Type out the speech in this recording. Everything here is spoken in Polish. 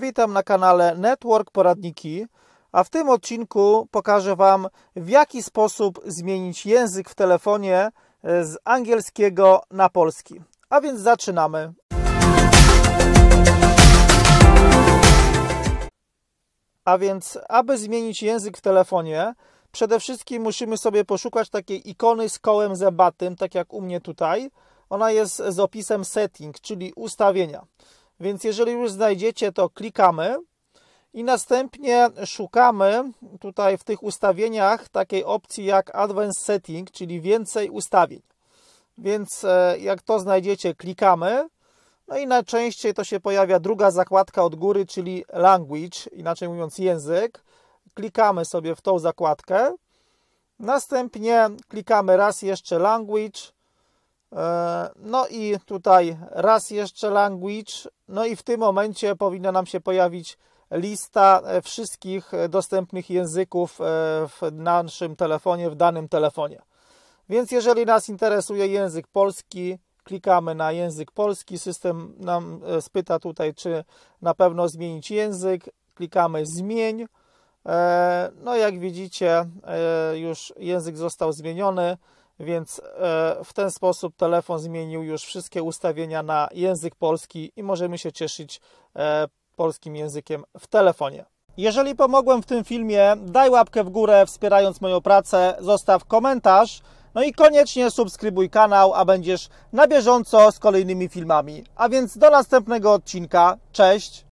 Witam na kanale Network Poradniki, a w tym odcinku pokażę Wam, w jaki sposób zmienić język w telefonie e, z angielskiego na polski. A więc zaczynamy. A więc, aby zmienić język w telefonie, przede wszystkim musimy sobie poszukać takiej ikony z kołem zębatym, tak jak u mnie tutaj. Ona jest z opisem setting, czyli ustawienia. Więc jeżeli już znajdziecie, to klikamy i następnie szukamy tutaj w tych ustawieniach takiej opcji jak Advanced Setting, czyli więcej ustawień. Więc e, jak to znajdziecie, klikamy. No i najczęściej to się pojawia druga zakładka od góry, czyli language, inaczej mówiąc język. Klikamy sobie w tą zakładkę. Następnie klikamy raz jeszcze language E, no i tutaj raz jeszcze language. No i w tym momencie powinna nam się pojawić lista e, wszystkich dostępnych języków e, w naszym telefonie, w danym telefonie. Więc jeżeli nas interesuje język polski, klikamy na język polski. System nam spyta tutaj, czy na pewno zmienić język. Klikamy zmień. No jak widzicie, już język został zmieniony więc e, w ten sposób telefon zmienił już wszystkie ustawienia na język polski i możemy się cieszyć e, polskim językiem w telefonie. Jeżeli pomogłem w tym filmie, daj łapkę w górę wspierając moją pracę, zostaw komentarz, no i koniecznie subskrybuj kanał, a będziesz na bieżąco z kolejnymi filmami. A więc do następnego odcinka. Cześć!